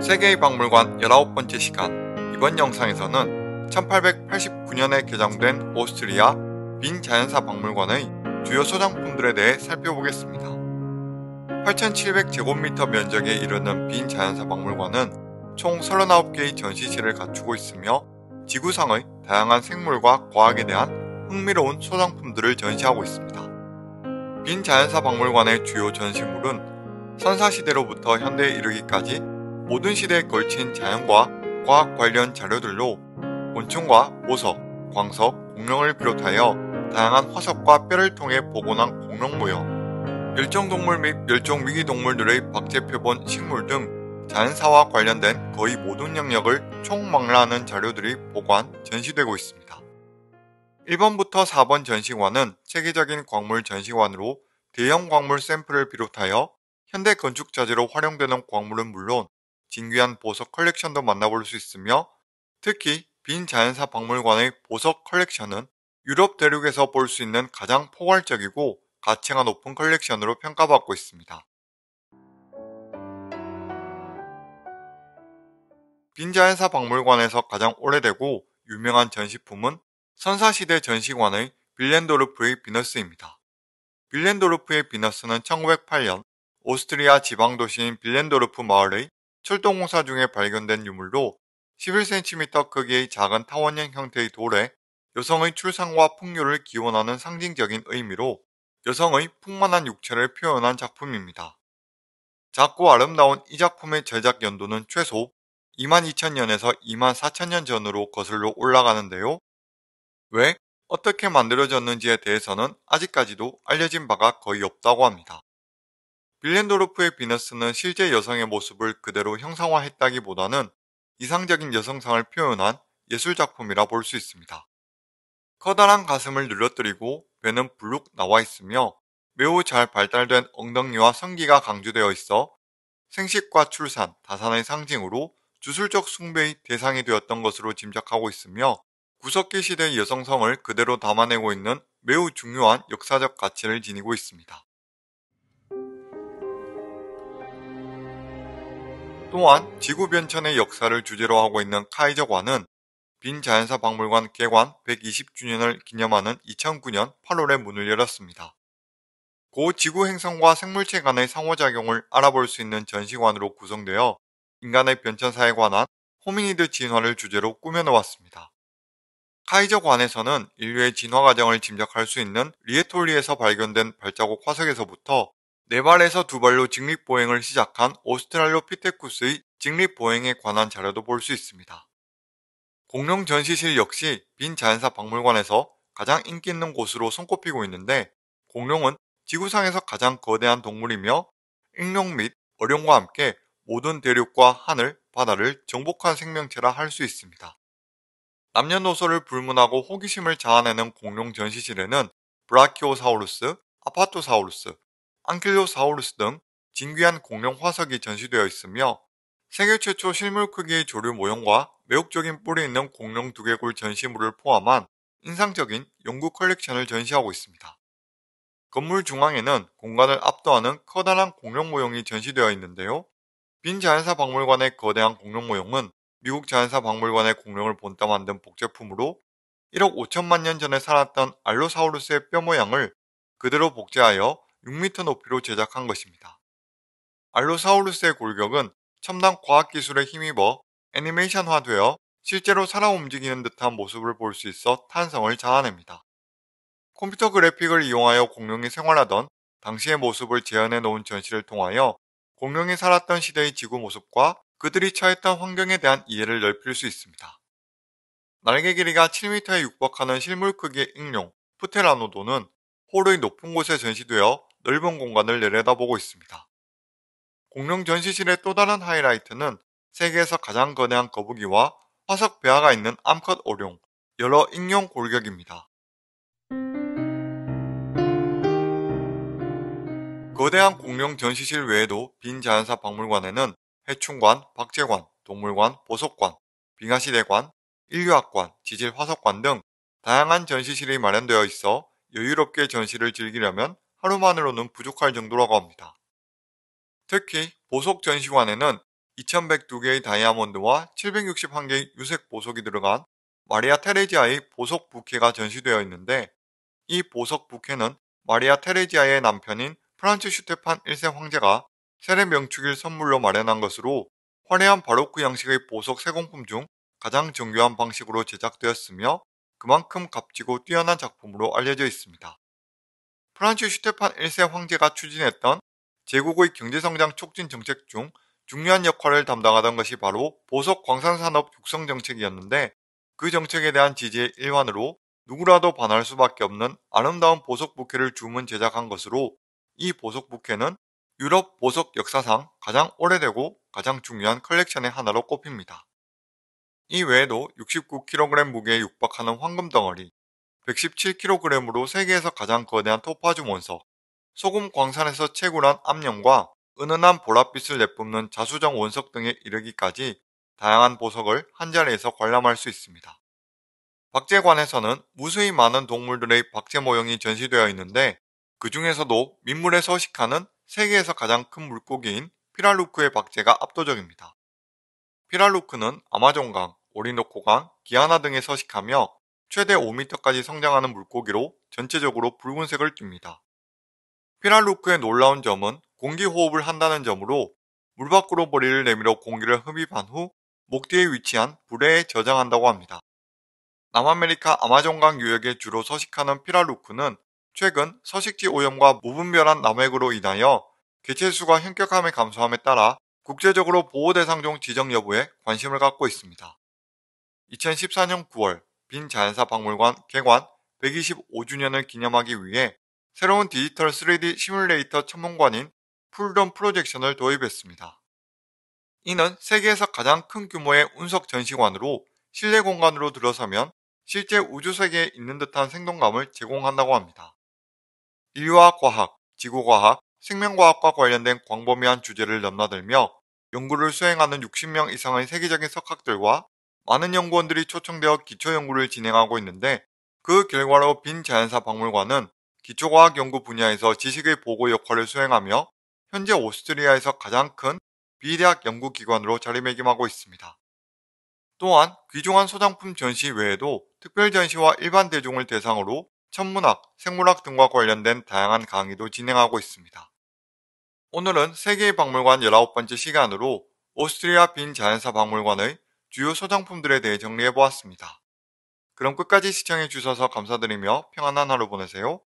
세계의 박물관 19번째 시간 이번 영상에서는 1889년에 개장된 오스트리아 빈 자연사 박물관의 주요 소장품들에 대해 살펴보겠습니다. 8,700제곱미터 면적에 이르는 빈 자연사 박물관은 총 39개의 전시실을 갖추고 있으며 지구상의 다양한 생물과 과학에 대한 흥미로운 소장품들을 전시하고 있습니다. 빈 자연사 박물관의 주요 전시물은 선사시대로부터 현대에 이르기까지 모든 시대에 걸친 자연과 과학 관련 자료들로 곤충과 보석, 광석, 공룡을 비롯하여 다양한 화석과 뼈를 통해 복원한 공룡 모형, 멸종동물 및 멸종위기동물들의 박제표본 식물 등 자연사와 관련된 거의 모든 영역을 총망라하는 자료들이 보관, 전시되고 있습니다. 1번부터 4번 전시관은 체계적인 광물 전시관으로 대형 광물 샘플을 비롯하여 현대 건축 자재로 활용되는 광물은 물론 진귀한 보석 컬렉션도 만나볼 수 있으며 특히 빈 자연사 박물관의 보석 컬렉션은 유럽 대륙에서 볼 수 있는 가장 포괄적이고 가치가 높은 컬렉션으로 평가받고 있습니다. 빈 자연사 박물관에서 가장 오래되고 유명한 전시품은 선사시대 전시관의 빌렌도르프의 비너스입니다. 빌렌도르프의 비너스는 1908년 오스트리아 지방도시인 빌렌도르프 마을의 출동공사 중에 발견된 유물로 11cm 크기의 작은 타원형 형태의 돌에 여성의 출산과 풍요를 기원하는 상징적인 의미로 여성의 풍만한 육체를 표현한 작품입니다. 작고 아름다운 이 작품의 제작 연도는 최소 22,000년에서 24,000년 전으로 거슬러 올라가는데요. 왜, 어떻게 만들어졌는지에 대해서는 아직까지도 알려진 바가 거의 없다고 합니다. 빌렌도르프의 비너스는 실제 여성의 모습을 그대로 형상화했다기보다는 이상적인 여성상을 표현한 예술작품이라 볼 수 있습니다. 커다란 가슴을 눌러뜨리고 배는 불룩 나와 있으며 매우 잘 발달된 엉덩이와 성기가 강조되어 있어 생식과 출산, 다산의 상징으로 주술적 숭배의 대상이 되었던 것으로 짐작하고 있으며 구석기 시대 의 여성성을 그대로 담아내고 있는 매우 중요한 역사적 가치를 지니고 있습니다. 또한 지구 변천의 역사를 주제로 하고 있는 카이저관은 빈 자연사 박물관 개관 120주년을 기념하는 2009년 8월에 문을 열었습니다. 고 지구 행성과 생물체 간의 상호작용을 알아볼 수 있는 전시관으로 구성되어 인간의 변천사에 관한 호미니드 진화를 주제로 꾸며놓았습니다. 카이저 관에서는 인류의 진화 과정을 짐작할 수 있는 리에톨리에서 발견된 발자국 화석에서부터 네 발에서 두 발로 직립보행을 시작한 오스트랄로피테쿠스의 직립보행에 관한 자료도 볼 수 있습니다. 공룡 전시실 역시 빈 자연사 박물관에서 가장 인기 있는 곳으로 손꼽히고 있는데 공룡은 지구상에서 가장 거대한 동물이며 익룡 및 어룡과 함께 모든 대륙과 하늘, 바다를 정복한 생명체라 할 수 있습니다. 남녀노소를 불문하고 호기심을 자아내는 공룡 전시실에는 브라키오사우루스, 아파토사우루스, 안킬로 사우루스 등 진귀한 공룡 화석이 전시되어 있으며 세계 최초 실물 크기의 조류 모형과 매혹적인 뿔이 있는 공룡 두개골 전시물을 포함한 인상적인 연구 컬렉션을 전시하고 있습니다. 건물 중앙에는 공간을 압도하는 커다란 공룡 모형이 전시되어 있는데요. 빈 자연사 박물관의 거대한 공룡 모형은 미국 자연사 박물관의 공룡을 본따 만든 복제품으로 1억 5천만 년 전에 살았던 알로사우루스의 뼈 모양을 그대로 복제하여 6m 높이로 제작한 것입니다. 알로사우루스의 골격은 첨단 과학기술에 힘입어 애니메이션화되어 실제로 살아 움직이는 듯한 모습을 볼 수 있어 탄성을 자아냅니다. 컴퓨터 그래픽을 이용하여 공룡이 생활하던 당시의 모습을 재현해 놓은 전시를 통하여 공룡이 살았던 시대의 지구 모습과 그들이 처했던 환경에 대한 이해를 넓힐 수 있습니다. 날개 길이가 7m에 육박하는 실물 크기의 익룡, 푸테라노도는 홀의 높은 곳에 전시되어 넓은 공간을 내려다보고 있습니다. 공룡 전시실의 또 다른 하이라이트는 세계에서 가장 거대한 거북이와 화석 배화가 있는 암컷 오룡, 여러 익룡 골격입니다. 거대한 공룡 전시실 외에도 빈 자연사 박물관에는 해충관, 박제관, 동물관, 보석관, 빙하시대관, 인류학관, 지질화석관 등 다양한 전시실이 마련되어 있어 여유롭게 전시를 즐기려면 하루만으로는 부족할 정도라고 합니다. 특히 보석 전시관에는 2102개의 다이아몬드와 761개의 유색 보석이 들어간 마리아 테레지아의 보석 부케가 전시되어 있는데 이 보석 부케는 마리아 테레지아의 남편인 프란츠 슈테판 1세 황제가 세례 명축일 선물로 마련한 것으로 화려한 바로크 양식의 보석 세공품 중 가장 정교한 방식으로 제작되었으며 그만큼 값지고 뛰어난 작품으로 알려져 있습니다. 프란츠 슈테판 1세 황제가 추진했던 제국의 경제성장 촉진 정책 중 중요한 역할을 담당하던 것이 바로 보석 광산산업 육성 정책이었는데 그 정책에 대한 지지의 일환으로 누구라도 반할 수밖에 없는 아름다운 보석 부케를 주문 제작한 것으로 이 보석 부케는 유럽 보석 역사상 가장 오래되고 가장 중요한 컬렉션의 하나로 꼽힙니다. 이 외에도 69kg 무게에 육박하는 황금 덩어리, 117kg으로 세계에서 가장 거대한 토파주 원석, 소금 광산에서 채굴한 암령과 은은한 보랏빛을 내뿜는 자수정 원석 등에 이르기까지 다양한 보석을 한 자리에서 관람할 수 있습니다. 박제관에서는 무수히 많은 동물들의 박제 모형이 전시되어 있는데 그 중에서도 민물에 서식하는 세계에서 가장 큰 물고기인 피랄루크의 박제가 압도적입니다. 피랄루크는 아마존강, 오리노코강, 기아나 등에 서식하며 최대 5m까지 성장하는 물고기로 전체적으로 붉은색을 띱니다. 피랄루크의 놀라운 점은 공기 호흡을 한다는 점으로 물 밖으로 머리를 내밀어 공기를 흡입한 후 목 뒤에 위치한 불에 저장한다고 합니다. 남아메리카 아마존강 유역에 주로 서식하는 피랄루크는 최근 서식지 오염과 무분별한 남획으로 인하여 개체수가 현격함에 감소함에 따라 국제적으로 보호대상종 지정 여부에 관심을 갖고 있습니다. 2014년 9월 빈 자연사 박물관 개관 125주년을 기념하기 위해 새로운 디지털 3D 시뮬레이터 천문관인 풀덤 프로젝션을 도입했습니다. 이는 세계에서 가장 큰 규모의 운석 전시관으로 실내 공간으로 들어서면 실제 우주 세계에 있는 듯한 생동감을 제공한다고 합니다. 인류와 과학, 지구과학, 생명과학과 관련된 광범위한 주제를 넘나들며 연구를 수행하는 60명 이상의 세계적인 석학들과 많은 연구원들이 초청되어 기초연구를 진행하고 있는데 그 결과로 빈 자연사 박물관은 기초과학 연구 분야에서 지식의 보고 역할을 수행하며 현재 오스트리아에서 가장 큰 비대학 연구기관으로 자리매김하고 있습니다. 또한 귀중한 소장품 전시 외에도 특별 전시와 일반 대중을 대상으로 천문학, 생물학 등과 관련된 다양한 강의도 진행하고 있습니다. 오늘은 세계의 박물관 19번째 시간으로 오스트리아 빈 자연사 박물관의 주요 소장품들에 대해 정리해보았습니다. 그럼 끝까지 시청해주셔서 감사드리며 평안한 하루 보내세요.